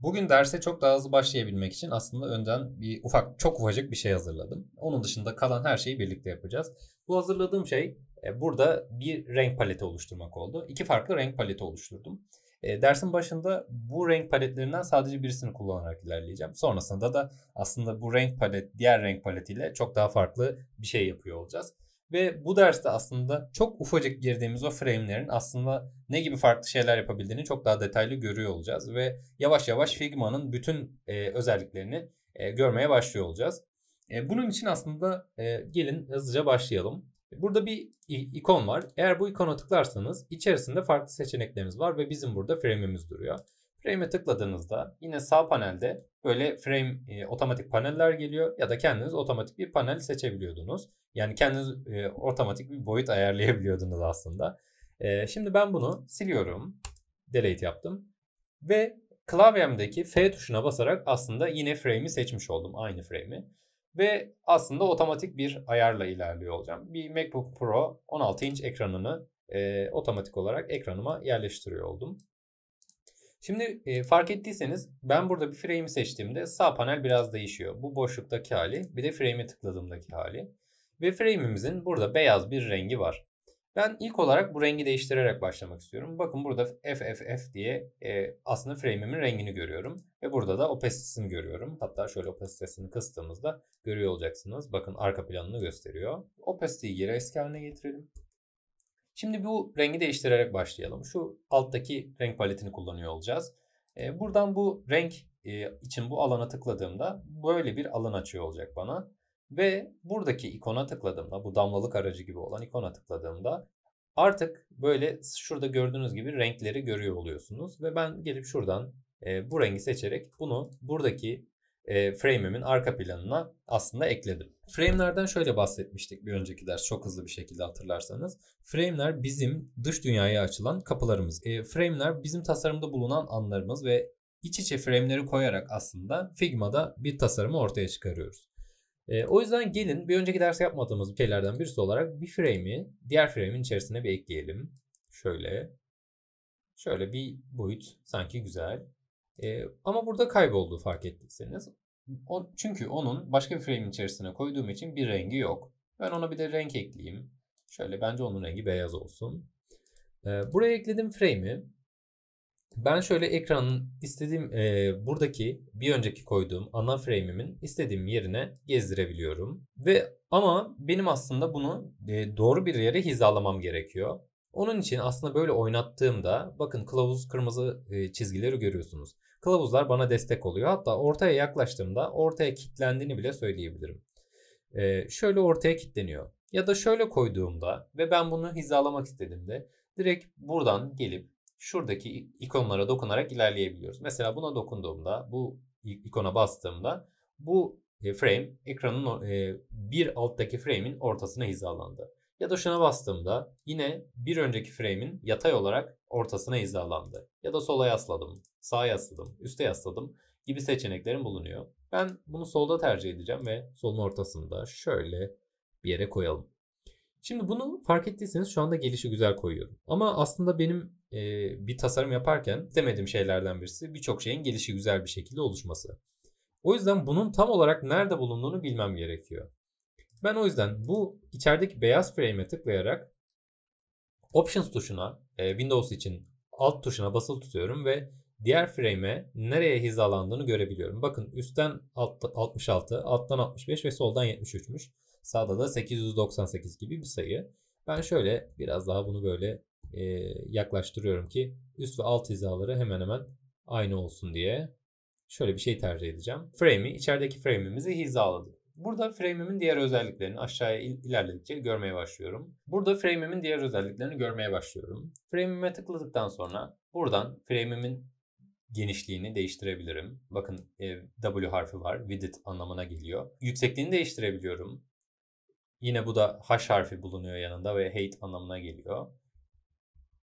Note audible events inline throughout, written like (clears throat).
Bugün derse çok daha hızlı başlayabilmek için aslında önden bir ufak, çok ufacık bir şey hazırladım. Onun dışında kalan her şeyi birlikte yapacağız. Bu hazırladığım şey e, burada bir renk paleti oluşturmak oldu. İki farklı renk paleti oluşturdum. E, dersin başında bu renk paletlerinden sadece birisini kullanarak ilerleyeceğim. Sonrasında da aslında bu renk palet diğer renk paletiyle çok daha farklı bir şey yapıyor olacağız. Ve bu derste aslında çok ufacık girdiğimiz o frame'lerin aslında ne gibi farklı şeyler yapabildiğini çok daha detaylı görüyor olacağız. Ve yavaş yavaş Figma'nın bütün e, özelliklerini e, görmeye başlıyor olacağız. E, bunun için aslında e, gelin hızlıca başlayalım. Burada bir ikon var. Eğer bu ikona tıklarsanız içerisinde farklı seçeneklerimiz var ve bizim burada frame'imiz duruyor. Frame'e tıkladığınızda yine sağ panelde böyle frame e, otomatik paneller geliyor ya da kendiniz otomatik bir panel seçebiliyordunuz. Yani kendiniz e, otomatik bir boyut ayarlayabiliyordunuz aslında. E, şimdi ben bunu siliyorum. Delete yaptım. Ve klavyemdeki F tuşuna basarak aslında yine frame'i seçmiş oldum. Aynı frame'i. Ve aslında otomatik bir ayarla ilerliyor olacağım. Bir MacBook Pro 16 inç ekranını e, otomatik olarak ekranıma yerleştiriyor oldum. Şimdi e, fark ettiyseniz ben burada bir frame'i seçtiğimde sağ panel biraz değişiyor. Bu boşluktaki hali bir de frame'e tıkladığımdaki hali. Ve frame'imizin burada beyaz bir rengi var. Ben ilk olarak bu rengi değiştirerek başlamak istiyorum. Bakın burada FFF diye e, aslında frame'imin rengini görüyorum. Ve burada da opacitesini görüyorum. Hatta şöyle opacitesini kıstığımızda görüyor olacaksınız. Bakın arka planını gösteriyor. Opacity'yi geri eski haline getirelim. Şimdi bu rengi değiştirerek başlayalım. Şu alttaki renk paletini kullanıyor olacağız. Ee, buradan bu renk e, için bu alana tıkladığımda böyle bir alan açıyor olacak bana. Ve buradaki ikona tıkladığımda, bu damlalık aracı gibi olan ikona tıkladığımda artık böyle şurada gördüğünüz gibi renkleri görüyor oluyorsunuz. Ve ben gelip şuradan e, bu rengi seçerek bunu buradaki e, frame'imin arka planına aslında ekledim. Frame'lerden şöyle bahsetmiştik bir önceki ders çok hızlı bir şekilde hatırlarsanız. Frame'ler bizim dış dünyaya açılan kapılarımız. E, frame'ler bizim tasarımda bulunan anlarımız ve iç içe frame'leri koyarak aslında Figma'da bir tasarımı ortaya çıkarıyoruz. E, o yüzden gelin bir önceki ders yapmadığımız şeylerden birisi olarak bir frame'i diğer frame'in içerisine bir ekleyelim. Şöyle. Şöyle bir boyut sanki güzel. E, ama burada kaybolduğu fark ettiyseniz. O, çünkü onun başka bir frame içerisine koyduğum için bir rengi yok. Ben ona bir de renk ekleyeyim. Şöyle bence onun rengi beyaz olsun. E, buraya ekledim frame'i. Ben şöyle ekranın istediğim e, buradaki bir önceki koyduğum ana frame'imin istediğim yerine gezdirebiliyorum. Ve ama benim aslında bunu e, doğru bir yere hizalamam gerekiyor. Onun için aslında böyle oynattığımda bakın kılavuz kırmızı e, çizgileri görüyorsunuz. Kılavuzlar bana destek oluyor. Hatta ortaya yaklaştığımda ortaya kilitlendiğini bile söyleyebilirim. Ee, şöyle ortaya kilitleniyor. Ya da şöyle koyduğumda ve ben bunu hizalamak istediğimde direkt buradan gelip şuradaki ikonlara dokunarak ilerleyebiliyoruz. Mesela buna dokunduğumda, bu ikona bastığımda bu e, frame ekranın e, bir alttaki frame'in ortasına hizalandı. Ya da şuna bastığımda yine bir önceki frame'in yatay olarak ortasına hizalandı. Ya da sola yasladım, sağa yasladım, üste yasladım gibi seçeneklerim bulunuyor. Ben bunu solda tercih edeceğim ve solun ortasında şöyle bir yere koyalım. Şimdi bunu fark ettiyseniz şu anda gelişi güzel koyuyorum. Ama aslında benim e, bir tasarım yaparken istemediğim şeylerden birisi birçok şeyin gelişi güzel bir şekilde oluşması. O yüzden bunun tam olarak nerede bulunduğunu bilmem gerekiyor. Ben o yüzden bu içerideki beyaz frame'e tıklayarak Options tuşuna e, Windows için alt tuşuna basılı tutuyorum ve diğer frame'e nereye hizalandığını görebiliyorum. Bakın üstten alt, 66, alttan 65 ve soldan 73'müş. Sağda da 898 gibi bir sayı. Ben şöyle biraz daha bunu böyle e, yaklaştırıyorum ki üst ve alt hizaları hemen hemen aynı olsun diye. Şöyle bir şey tercih edeceğim. Frame'i, içerideki frame'imizi hizaladım. Burada frame'imin diğer özelliklerini aşağıya ilerledikçe görmeye başlıyorum. Burada frame'imin diğer özelliklerini görmeye başlıyorum. Frame'ime tıkladıktan sonra buradan frame'imin genişliğini değiştirebilirim. Bakın e, W harfi var. Width anlamına geliyor. Yüksekliğini değiştirebiliyorum. Yine bu da H harfi bulunuyor yanında ve height anlamına geliyor.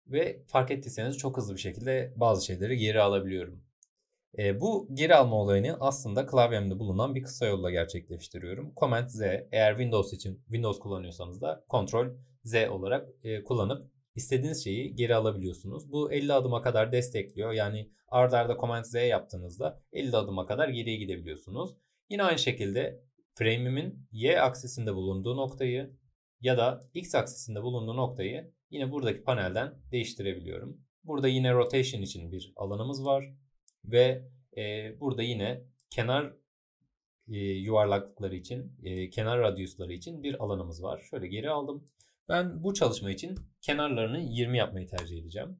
Ve fark ettiyseniz çok hızlı bir şekilde bazı şeyleri geri alabiliyorum. E, bu geri alma olayını aslında klavyemde bulunan bir kısa yolla gerçekleştiriyorum. Command Z eğer Windows için Windows kullanıyorsanız da Control Z olarak e, kullanıp istediğiniz şeyi geri alabiliyorsunuz. Bu 50 adıma kadar destekliyor. Yani ardarda arda Command Z yaptığınızda 50 adıma kadar geriye gidebiliyorsunuz. Yine aynı şekilde frame'imin y aksisinde bulunduğu noktayı ya da x aksisinde bulunduğu noktayı yine buradaki panelden değiştirebiliyorum. Burada yine rotation için bir alanımız var. Ve e, burada yine kenar e, yuvarlaklıkları için, e, kenar radyusları için bir alanımız var. Şöyle geri aldım. Ben bu çalışma için kenarlarını 20 yapmayı tercih edeceğim.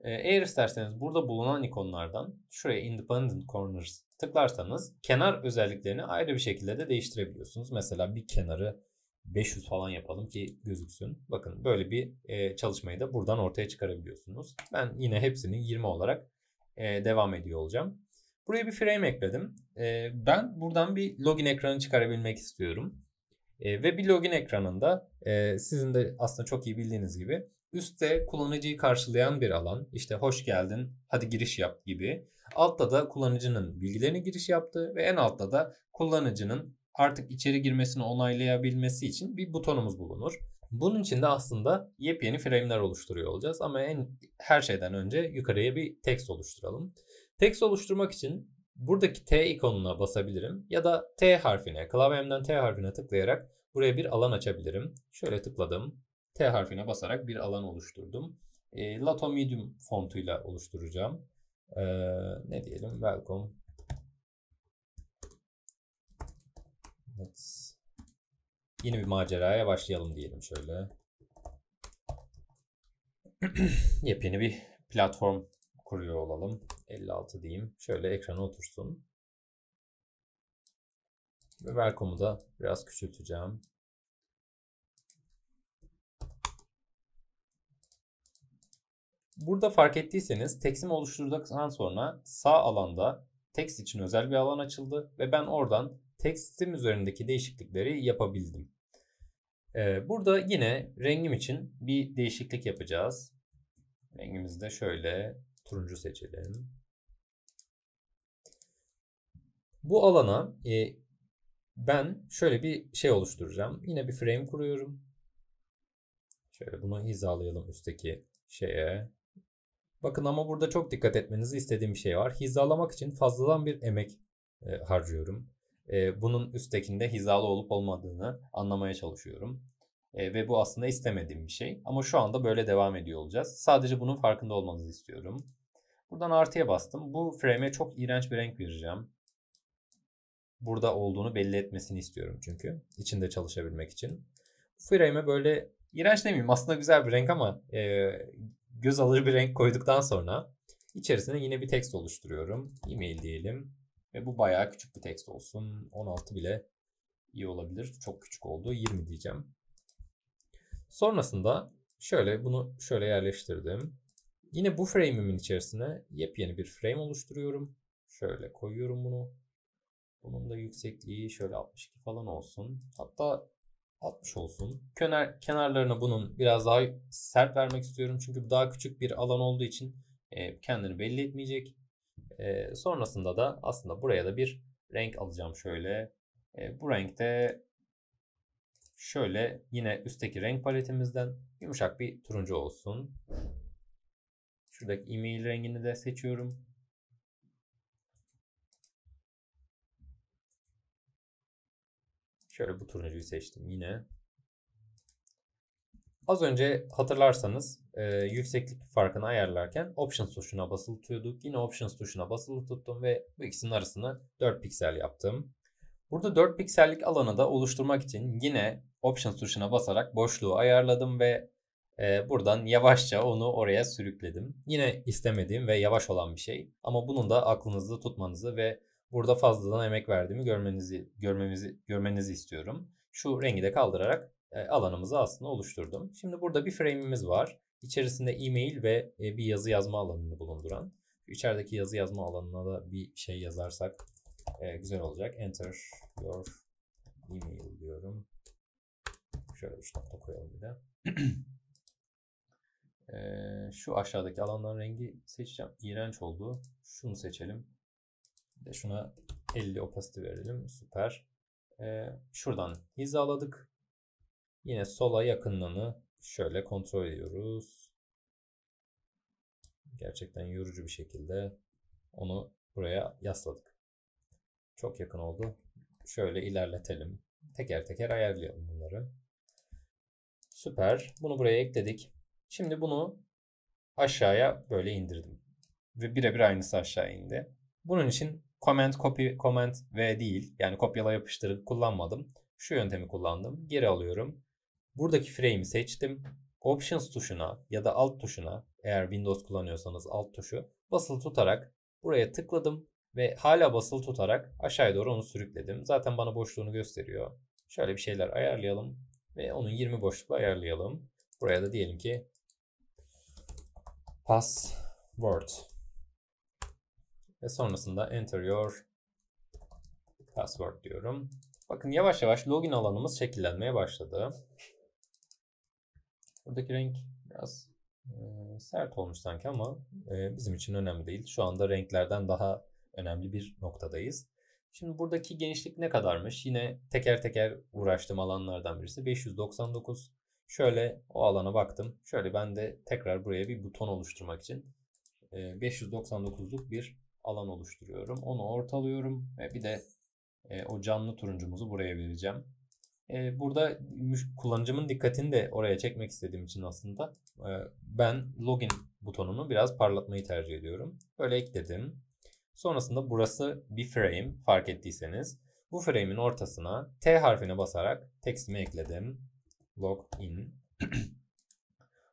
E, eğer isterseniz burada bulunan ikonlardan şuraya Independent Corners tıklarsanız kenar özelliklerini ayrı bir şekilde de değiştirebiliyorsunuz. Mesela bir kenarı 500 falan yapalım ki gözüksün. Bakın böyle bir e, çalışmayı da buradan ortaya çıkarabiliyorsunuz. Ben yine hepsini 20 olarak e, devam ediyor olacağım. Buraya bir frame ekledim. E, ben buradan bir login ekranı çıkarabilmek istiyorum. E, ve bir login ekranında e, sizin de aslında çok iyi bildiğiniz gibi üstte kullanıcıyı karşılayan bir alan. İşte hoş geldin, hadi giriş yap gibi. Altta da kullanıcının bilgilerini giriş yaptığı ve en altta da kullanıcının artık içeri girmesini onaylayabilmesi için bir butonumuz bulunur. Bunun için de aslında yepyeni frame'ler oluşturuyor olacağız ama en her şeyden önce yukarıya bir text oluşturalım. Text oluşturmak için buradaki T ikonuna basabilirim ya da T harfine, klavyemden T harfine tıklayarak buraya bir alan açabilirim. Şöyle tıkladım. T harfine basarak bir alan oluşturdum. E, Lato Medium fontuyla oluşturacağım. E, ne diyelim? Welcome. Let's Yeni bir maceraya başlayalım diyelim şöyle. (clears throat) Yepyeni bir platform kuruyor olalım. 56 diyeyim. Şöyle ekrana otursun. Ve Welcome'u da biraz küçülteceğim. Burada fark ettiyseniz teksim oluşturduktan sonra sağ alanda text için özel bir alan açıldı ve ben oradan tekstim üzerindeki değişiklikleri yapabildim. Ee, burada yine rengim için bir değişiklik yapacağız. Rengimizi de şöyle turuncu seçelim. Bu alana e, ben şöyle bir şey oluşturacağım. Yine bir frame kuruyorum. Şöyle bunu hizalayalım üstteki şeye. Bakın ama burada çok dikkat etmenizi istediğim bir şey var. Hizalamak için fazladan bir emek e, harcıyorum e, bunun üsttekinde hizalı olup olmadığını anlamaya çalışıyorum. E, ve bu aslında istemediğim bir şey. Ama şu anda böyle devam ediyor olacağız. Sadece bunun farkında olmanızı istiyorum. Buradan artıya bastım. Bu frame'e çok iğrenç bir renk vereceğim. Burada olduğunu belli etmesini istiyorum çünkü. içinde çalışabilmek için. Bu frame'e böyle iğrenç demeyeyim. Aslında güzel bir renk ama e, göz alıcı bir renk koyduktan sonra içerisine yine bir text oluşturuyorum. Email diyelim. Ve bu bayağı küçük bir text olsun. 16 bile iyi olabilir. Çok küçük oldu. 20 diyeceğim. Sonrasında şöyle bunu şöyle yerleştirdim. Yine bu frame'imin içerisine yepyeni bir frame oluşturuyorum. Şöyle koyuyorum bunu. Bunun da yüksekliği şöyle 62 falan olsun. Hatta 60 olsun. Kenar, kenarlarına bunun biraz daha sert vermek istiyorum. Çünkü daha küçük bir alan olduğu için e, kendini belli etmeyecek. E, sonrasında da aslında buraya da bir renk alacağım şöyle. E, bu renkte şöyle yine üstteki renk paletimizden yumuşak bir turuncu olsun. Şuradaki e rengini de seçiyorum. Şöyle bu turuncuyu seçtim yine. Az önce hatırlarsanız e, yükseklik farkını ayarlarken Options tuşuna basılı tutuyorduk. Yine Options tuşuna basılı tuttum ve bu ikisinin arasını 4 piksel yaptım. Burada 4 piksellik alanı da oluşturmak için yine Options tuşuna basarak boşluğu ayarladım ve e, buradan yavaşça onu oraya sürükledim. Yine istemediğim ve yavaş olan bir şey ama bunun da aklınızda tutmanızı ve burada fazladan emek verdiğimi görmenizi görmemizi görmenizi istiyorum. Şu rengi de kaldırarak alanımızı aslında oluşturdum. Şimdi burada bir frame'imiz var. İçerisinde e-mail ve bir yazı yazma alanını bulunduran. İçerideki yazı yazma alanına da bir şey yazarsak güzel olacak. Enter your e-mail diyorum. Şöyle bir nokta şey koyalım bir de. (clears throat) şu aşağıdaki alandan rengi seçeceğim. İğrenç oldu. Şunu seçelim. De şuna 50 opacity verelim. Süper. şuradan hizaladık. Yine sola yakınlığını şöyle kontrol ediyoruz. Gerçekten yorucu bir şekilde onu buraya yasladık. Çok yakın oldu. Şöyle ilerletelim. Teker teker ayarlayalım bunları. Süper. Bunu buraya ekledik. Şimdi bunu aşağıya böyle indirdim. Ve birebir aynısı aşağı indi. Bunun için comment copy comment v değil yani kopyala yapıştırı kullanmadım. Şu yöntemi kullandım. Geri alıyorum. Buradaki frame'i seçtim. Options tuşuna ya da alt tuşuna eğer Windows kullanıyorsanız alt tuşu basılı tutarak buraya tıkladım ve hala basılı tutarak aşağıya doğru onu sürükledim. Zaten bana boşluğunu gösteriyor. Şöyle bir şeyler ayarlayalım ve onun 20 boşlukla ayarlayalım. Buraya da diyelim ki password ve sonrasında enter your password diyorum. Bakın yavaş yavaş login alanımız şekillenmeye başladı. Buradaki renk biraz sert olmuş sanki ama bizim için önemli değil. Şu anda renklerden daha önemli bir noktadayız. Şimdi buradaki genişlik ne kadarmış? Yine teker teker uğraştığım alanlardan birisi 599. Şöyle o alana baktım. Şöyle ben de tekrar buraya bir buton oluşturmak için 599'luk bir alan oluşturuyorum. Onu ortalıyorum ve bir de o canlı turuncumuzu buraya vereceğim. E, burada kullanıcımın dikkatini de oraya çekmek istediğim için aslında e, ben login butonunu biraz parlatmayı tercih ediyorum. Böyle ekledim. Sonrasında burası bir frame fark ettiyseniz. Bu frame'in ortasına T harfine basarak tekstimi ekledim. Login. (clears throat)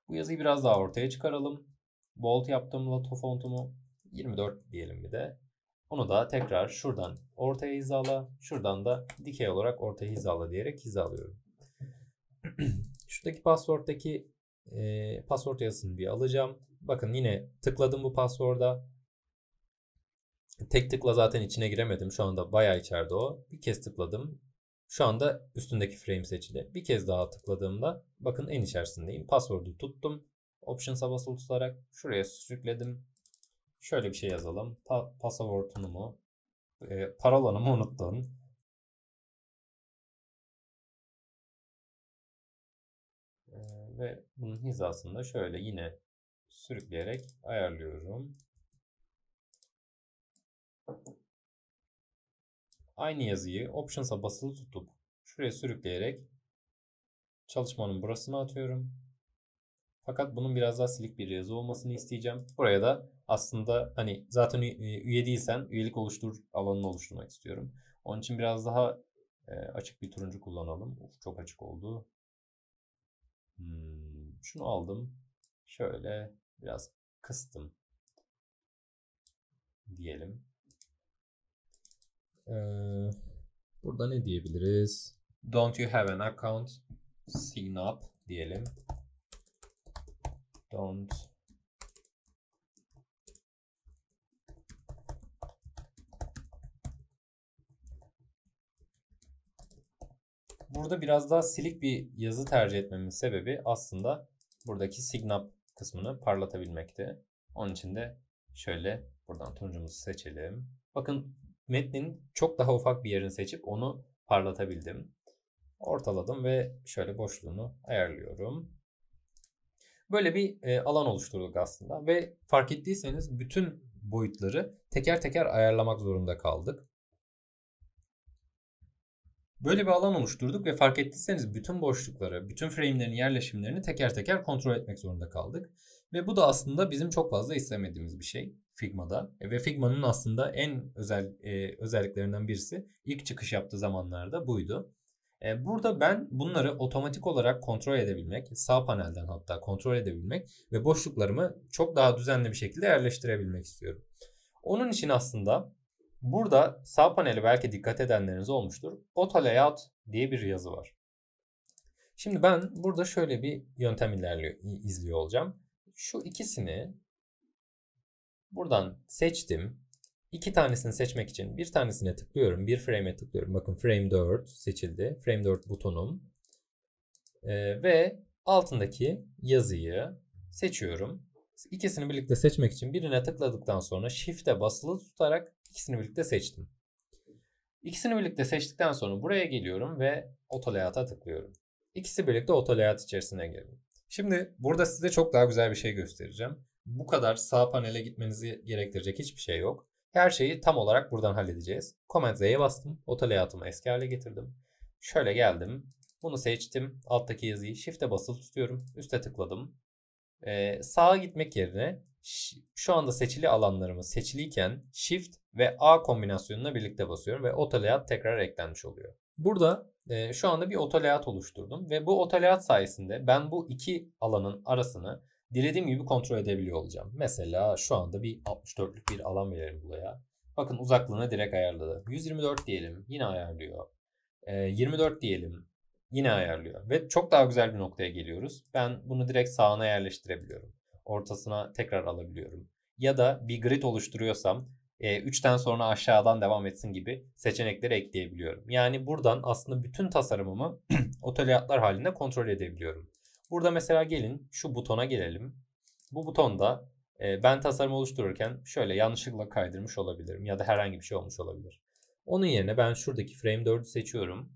Bu yazıyı biraz daha ortaya çıkaralım. Bold yaptım. Lato fontumu 24 diyelim bir de. Onu da tekrar şuradan ortaya hizala, şuradan da dikey olarak ortaya hizala diyerek hizalıyorum. (clears throat) Şuradaki password'daki e, password yazısını bir alacağım. Bakın yine tıkladım bu password'a. Tek tıkla zaten içine giremedim. Şu anda bayağı içeride o. Bir kez tıkladım. Şu anda üstündeki frame seçili. Bir kez daha tıkladığımda bakın en içerisindeyim. Password'u tuttum. Options'a basılı tutarak şuraya sürükledim. Şöyle bir şey yazalım. Pa pasaportunu mu? E, parolanı mı unuttun? E, ve bunun hizasını da şöyle yine sürükleyerek ayarlıyorum. Aynı yazıyı Options'a basılı tutup şuraya sürükleyerek çalışmanın burasına atıyorum. Fakat bunun biraz daha silik bir yazı olmasını isteyeceğim. Buraya da aslında hani zaten üye değilsen üyelik oluştur alanını oluşturmak istiyorum. Onun için biraz daha e, açık bir turuncu kullanalım. Of, çok açık oldu. Hmm, şunu aldım. Şöyle biraz kıstım diyelim. Ee, burada ne diyebiliriz? Don't you have an account? Sign up diyelim don't Burada biraz daha silik bir yazı tercih etmemin sebebi aslında buradaki signap kısmını parlatabilmekti. Onun için de şöyle buradan turuncumuzu seçelim. Bakın metnin çok daha ufak bir yerini seçip onu parlatabildim. Ortaladım ve şöyle boşluğunu ayarlıyorum. Böyle bir e, alan oluşturduk aslında ve fark ettiyseniz bütün boyutları teker teker ayarlamak zorunda kaldık. Böyle bir alan oluşturduk ve fark ettiyseniz bütün boşlukları, bütün frame'lerin yerleşimlerini teker teker kontrol etmek zorunda kaldık. Ve bu da aslında bizim çok fazla istemediğimiz bir şey Figma'da. E, ve Figma'nın aslında en özel e, özelliklerinden birisi ilk çıkış yaptığı zamanlarda buydu. E, burada ben bunları otomatik olarak kontrol edebilmek, sağ panelden hatta kontrol edebilmek ve boşluklarımı çok daha düzenli bir şekilde yerleştirebilmek istiyorum. Onun için aslında burada sağ paneli belki dikkat edenleriniz olmuştur. Auto Layout diye bir yazı var. Şimdi ben burada şöyle bir yöntem ilerliyor, izliyor olacağım. Şu ikisini buradan seçtim. İki tanesini seçmek için bir tanesine tıklıyorum. Bir frame'e tıklıyorum. Bakın frame 4 seçildi. Frame 4 butonum. Ee, ve altındaki yazıyı seçiyorum. İkisini birlikte seçmek için birine tıkladıktan sonra shift'e basılı tutarak ikisini birlikte seçtim. İkisini birlikte seçtikten sonra buraya geliyorum ve auto tıklıyorum. İkisi birlikte auto içerisine girdim. Şimdi burada size çok daha güzel bir şey göstereceğim. Bu kadar sağ panele gitmenizi gerektirecek hiçbir şey yok. Her şeyi tam olarak buradan halledeceğiz. Command Z'ye bastım. Oto layout'ımı eski hale getirdim. Şöyle geldim. Bunu seçtim. Alttaki yazıyı Shift'e basılı tutuyorum. Üste tıkladım. Ee, sağa gitmek yerine şu anda seçili alanlarımız seçiliyken Shift ve A kombinasyonuna birlikte basıyorum ve Auto Layout tekrar eklenmiş oluyor. Burada e, şu anda bir Auto Layout oluşturdum ve bu Auto Layout sayesinde ben bu iki alanın arasını dilediğim gibi kontrol edebiliyor olacağım. Mesela şu anda bir 64'lük bir alan verelim buraya. Bakın uzaklığını direkt ayarladı. 124 diyelim yine ayarlıyor. E, ee, 24 diyelim yine ayarlıyor. Ve çok daha güzel bir noktaya geliyoruz. Ben bunu direkt sağına yerleştirebiliyorum. Ortasına tekrar alabiliyorum. Ya da bir grid oluşturuyorsam 3'ten e, sonra aşağıdan devam etsin gibi seçenekleri ekleyebiliyorum. Yani buradan aslında bütün tasarımımı (clears throat) otolyatlar halinde kontrol edebiliyorum. Burada mesela gelin şu butona gelelim. Bu butonda e, ben tasarım oluştururken şöyle yanlışlıkla kaydırmış olabilirim ya da herhangi bir şey olmuş olabilir. Onun yerine ben şuradaki frame 4'ü seçiyorum.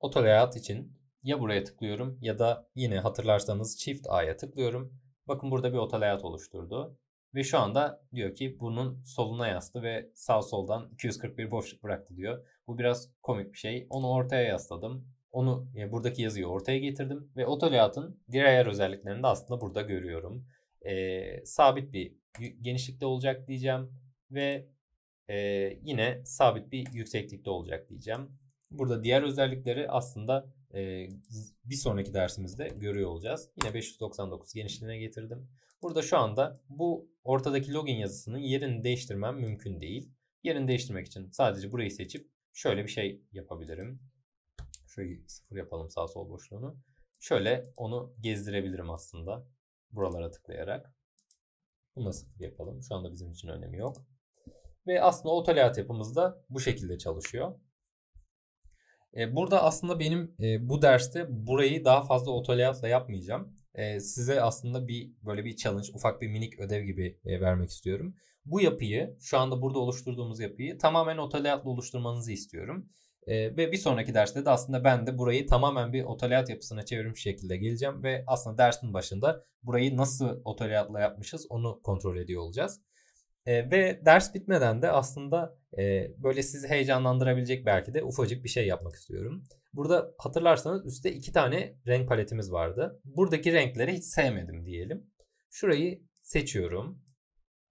Auto layout için ya buraya tıklıyorum ya da yine hatırlarsanız çift A'ya tıklıyorum. Bakın burada bir auto layout oluşturdu. Ve şu anda diyor ki bunun soluna yastı ve sağ soldan 241 boşluk bıraktı diyor. Bu biraz komik bir şey. Onu ortaya yasladım. Onu yani e, buradaki yazıyı ortaya getirdim ve otoleyatın diğer ayar özelliklerini de aslında burada görüyorum. E, sabit bir genişlikte olacak diyeceğim ve e, yine sabit bir yükseklikte olacak diyeceğim. Burada diğer özellikleri aslında e, bir sonraki dersimizde görüyor olacağız. Yine 599 genişliğine getirdim. Burada şu anda bu ortadaki login yazısının yerini değiştirmem mümkün değil. Yerini değiştirmek için sadece burayı seçip şöyle bir şey yapabilirim şurayı sıfır yapalım sağ sol boşluğunu. Şöyle onu gezdirebilirim aslında. Buralara tıklayarak. Bunu da sıfır yapalım. Şu anda bizim için önemi yok. Ve aslında otolayout yapımız da bu şekilde çalışıyor. E, burada aslında benim e, bu derste burayı daha fazla otolayoutla yapmayacağım. E, size aslında bir böyle bir challenge, ufak bir minik ödev gibi vermek istiyorum. Bu yapıyı, şu anda burada oluşturduğumuz yapıyı tamamen otolayoutla oluşturmanızı istiyorum. E, ve bir sonraki derste de aslında ben de burayı tamamen bir otolayat yapısına çevirmiş şekilde geleceğim ve aslında dersin başında burayı nasıl otolayatla yapmışız onu kontrol ediyor olacağız. E, ve ders bitmeden de aslında e, böyle sizi heyecanlandırabilecek belki de ufacık bir şey yapmak istiyorum. Burada hatırlarsanız üstte iki tane renk paletimiz vardı. Buradaki renkleri hiç sevmedim diyelim. Şurayı seçiyorum.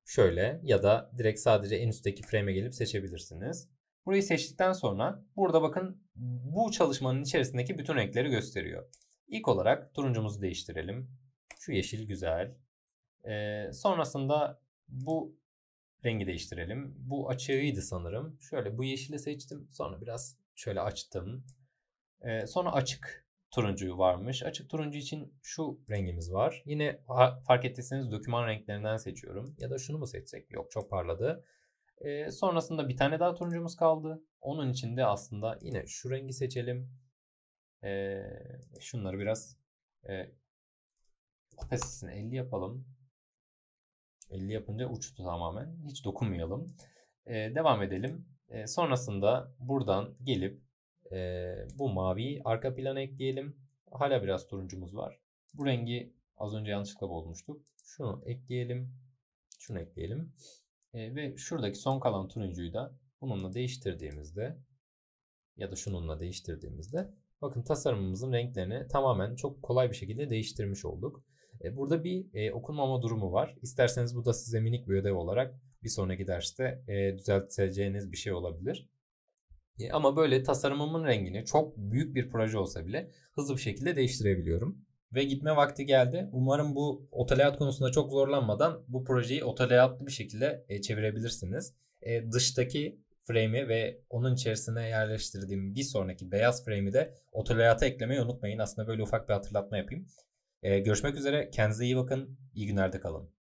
Şöyle ya da direkt sadece en üstteki frame'e gelip seçebilirsiniz. Burayı seçtikten sonra burada bakın bu çalışmanın içerisindeki bütün renkleri gösteriyor. İlk olarak turuncumuzu değiştirelim. Şu yeşil güzel. Ee, sonrasında bu rengi değiştirelim. Bu açığıydı sanırım. Şöyle bu yeşili seçtim. Sonra biraz şöyle açtım. Ee, sonra açık turuncuyu varmış. Açık turuncu için şu rengimiz var. Yine fark ettiyseniz döküman renklerinden seçiyorum. Ya da şunu mu seçsek? Yok çok parladı. E, sonrasında bir tane daha turuncumuz kaldı. Onun için de aslında yine şu rengi seçelim. E, şunları biraz e, opasitesini 50 yapalım. 50 yapınca uçtu tamamen. Hiç dokunmayalım. E, devam edelim. E, sonrasında buradan gelip e, bu mavi arka plana ekleyelim. Hala biraz turuncumuz var. Bu rengi az önce yanlışlıkla bozmuştuk. Şunu ekleyelim. Şunu ekleyelim. E, ve şuradaki son kalan turuncuyu da bununla değiştirdiğimizde ya da şununla değiştirdiğimizde bakın tasarımımızın renklerini tamamen çok kolay bir şekilde değiştirmiş olduk. E, burada bir e, okunmama durumu var. İsterseniz bu da size minik bir ödev olarak bir sonraki derste e, düzelteceğiniz bir şey olabilir. ama böyle tasarımımın rengini çok büyük bir proje olsa bile hızlı bir şekilde değiştirebiliyorum ve gitme vakti geldi. Umarım bu otolayat konusunda çok zorlanmadan bu projeyi otolayatlı bir şekilde e, çevirebilirsiniz. E, dıştaki frame'i ve onun içerisine yerleştirdiğim bir sonraki beyaz frame'i de otolayata eklemeyi unutmayın. Aslında böyle ufak bir hatırlatma yapayım. E, görüşmek üzere. Kendinize iyi bakın. İyi günlerde kalın.